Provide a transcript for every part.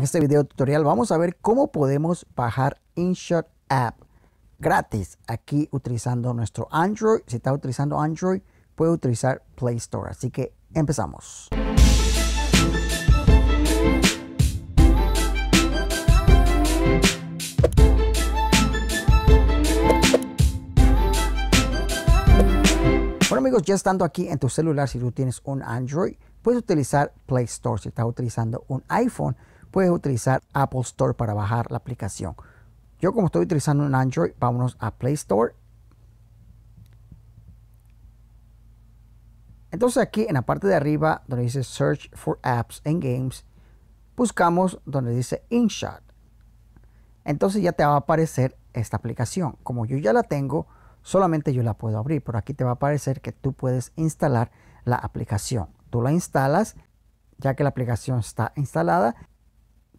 En este video tutorial vamos a ver cómo podemos bajar InShot App gratis aquí utilizando nuestro Android. Si está utilizando Android, puede utilizar Play Store. Así que empezamos. Bueno amigos, ya estando aquí en tu celular, si tú tienes un Android, puedes utilizar Play Store. Si está utilizando un iPhone, puedes utilizar Apple Store para bajar la aplicación. Yo como estoy utilizando un Android, vámonos a Play Store. Entonces aquí en la parte de arriba donde dice Search for Apps and Games, buscamos donde dice InShot. Entonces ya te va a aparecer esta aplicación. Como yo ya la tengo, solamente yo la puedo abrir, pero aquí te va a aparecer que tú puedes instalar la aplicación. Tú la instalas, ya que la aplicación está instalada,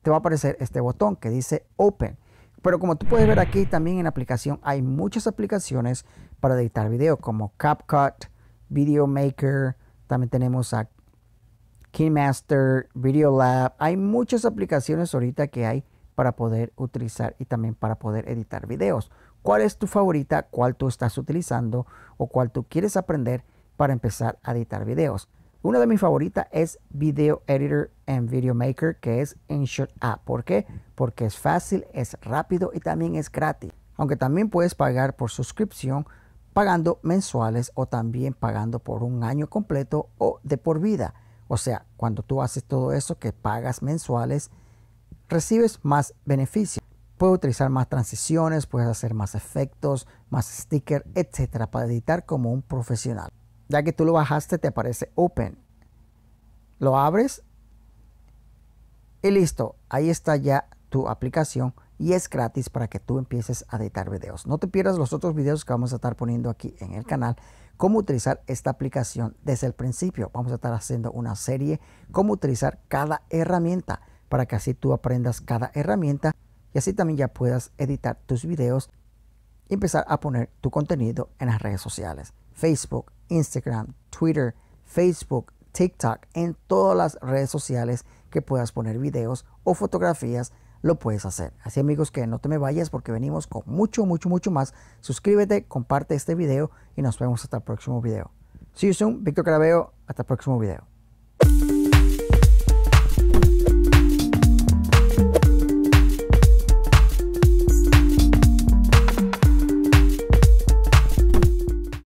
te va a aparecer este botón que dice Open. Pero como tú puedes ver aquí también en la aplicación hay muchas aplicaciones para editar video como CapCut, Video Maker, también tenemos a KeyMaster, Video Lab. Hay muchas aplicaciones ahorita que hay para poder utilizar y también para poder editar videos. ¿Cuál es tu favorita? ¿Cuál tú estás utilizando? ¿O cuál tú quieres aprender para empezar a editar videos? Una de mis favoritas es Video Editor and Video Maker, que es InShot App. ¿Por qué? Porque es fácil, es rápido y también es gratis. Aunque también puedes pagar por suscripción, pagando mensuales o también pagando por un año completo o de por vida. O sea, cuando tú haces todo eso que pagas mensuales, recibes más beneficios. Puedes utilizar más transiciones, puedes hacer más efectos, más stickers, etcétera, para editar como un profesional. Ya que tú lo bajaste, te aparece Open. Lo abres y listo. Ahí está ya tu aplicación y es gratis para que tú empieces a editar videos. No te pierdas los otros videos que vamos a estar poniendo aquí en el canal. Cómo utilizar esta aplicación desde el principio. Vamos a estar haciendo una serie. Cómo utilizar cada herramienta para que así tú aprendas cada herramienta y así también ya puedas editar tus videos y empezar a poner tu contenido en las redes sociales. Facebook, Instagram, Twitter, Facebook, TikTok, en todas las redes sociales que puedas poner videos o fotografías, lo puedes hacer. Así amigos que no te me vayas porque venimos con mucho, mucho, mucho más. Suscríbete, comparte este video y nos vemos hasta el próximo video. See you soon, Víctor Carabeo, hasta el próximo video.